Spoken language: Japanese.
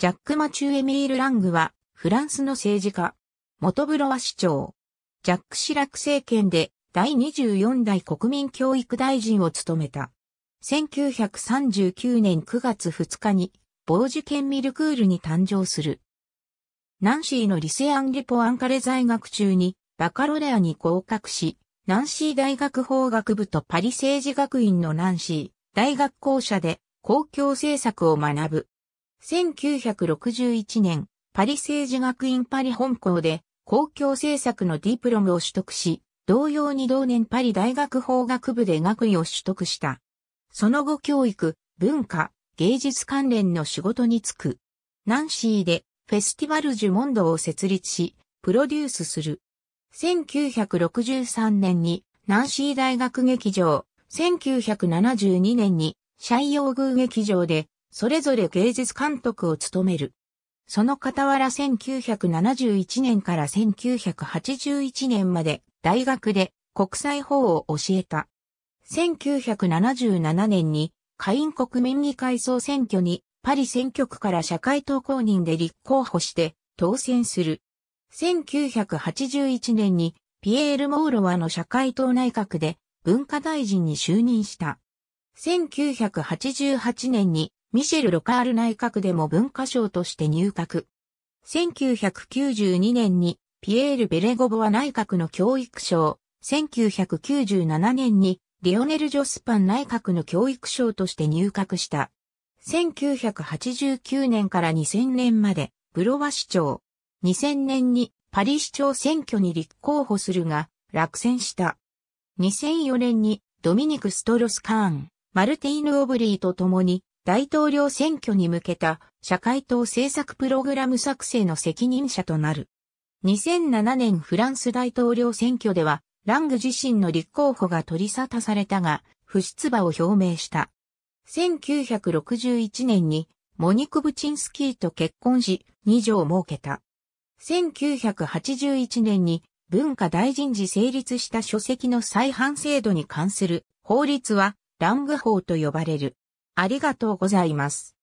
ジャック・マチュー・エミール・ラングは、フランスの政治家。元ブロワ市長。ジャック・シラク政権で、第24代国民教育大臣を務めた。1939年9月2日に、傍受ン・ミルクールに誕生する。ナンシーのリセアン・リポ・アンカレ在学中に、バカロレアに合格し、ナンシー大学法学部とパリ政治学院のナンシー、大学校舎で公共政策を学ぶ。1961年、パリ政治学院パリ本校で公共政策のディプロムを取得し、同様に同年パリ大学法学部で学位を取得した。その後教育、文化、芸術関連の仕事に就く。ナンシーでフェスティバル・ジュ・モンドを設立し、プロデュースする。1963年にナンシー大学劇場、1972年にシャイオーグー劇場でそれぞれ芸術監督を務める。その傍ら1971年から1981年まで大学で国際法を教えた。1977年に下院国民議会総選挙にパリ選挙区から社会党公認で立候補して当選する。1981年にピエール・モーロワの社会党内閣で文化大臣に就任した。1988年にミシェル・ロカール内閣でも文化省として入閣。1992年にピエール・ベレゴボワ内閣の教育省、1997年にリオネル・ジョスパン内閣の教育省として入閣した。1989年から2000年までブロワ市長。2000年にパリ市長選挙に立候補するが落選した。2004年にドミニク・ストロス・カーン、マルティーヌ・オブリーと共に大統領選挙に向けた社会党政策プログラム作成の責任者となる。2007年フランス大統領選挙では、ラング自身の立候補が取り沙汰されたが、不出馬を表明した。1961年にモニク・ブチンスキーと結婚し、2女を設けた。1981年に文化大臣時成立した書籍の再販制度に関する法律はラング法と呼ばれる。ありがとうございます。